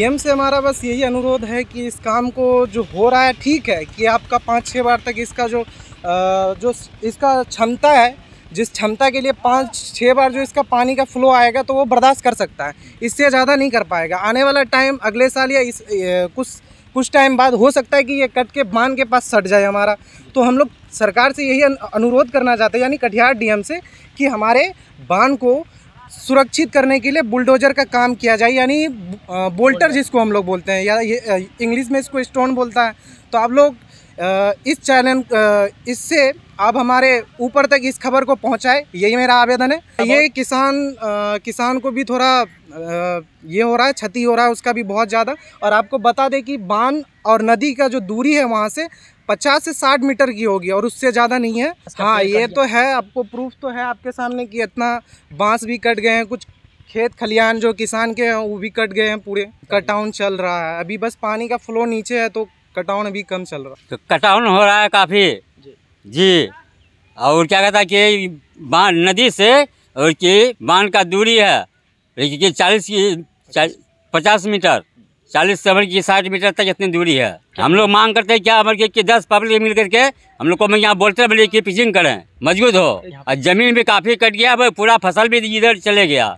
PM से हमारा बस यही अनुरोध है कि इस काम को जो हो रहा है ठीक है कि आपका पाँच छः बार तक इसका जो जो इसका क्षमता है जिस क्षमता के लिए पाँच छः बार जो इसका पानी का फ्लो आएगा तो वो बर्दाश्त कर सकता है इससे ज़्यादा नहीं कर पाएगा आने वाला टाइम अगले साल या इस कुछ कुछ टाइम बाद हो सकता है कि ये कट के बांध के पास सट जाए हमारा तो हम लोग सरकार से यही अनुरोध करना चाहते हैं यानी कटिहार डीएम से कि हमारे बांध को सुरक्षित करने के लिए बुलडोजर का काम किया जाए यानी बोल्टर जिसको हम लोग बोलते हैं या इंग्लिश में इसको स्टोन बोलता है तो आप लोग इस चैनल इससे आप हमारे ऊपर तक इस खबर को पहुंचाए यही मेरा आवेदन है ये किसान किसान को भी थोड़ा ये हो रहा है क्षति हो रहा है उसका भी बहुत ज़्यादा और आपको बता दें कि बांध और नदी का जो दूरी है वहाँ से पचास से साठ मीटर की होगी और उससे ज़्यादा नहीं है हाँ ये तो है आपको प्रूफ तो है आपके सामने कि इतना बांस भी कट गए हैं कुछ खेत खलियान जो किसान के हैं वो भी कट गए हैं पूरे कटाउन चल रहा है अभी बस पानी का फ्लो नीचे है तो कटाउन भी कम चल रहा तो कटाउन हो रहा है काफ़ी जी, जी। और क्या कहता है कि बांध नदी से और कि बांध का दूरी है चालीस की पचास मीटर चालीस से की साठ मीटर तक इतनी दूरी है हम लोग मांग करते हैं क्या हमारे कि दस पब्लिक मिल करके हम लोग को मैं यहाँ बोलते बोले कि पिचिंग करें मजबूत हो और ज़मीन भी काफ़ी कट गया पूरा फसल भी इधर चले गया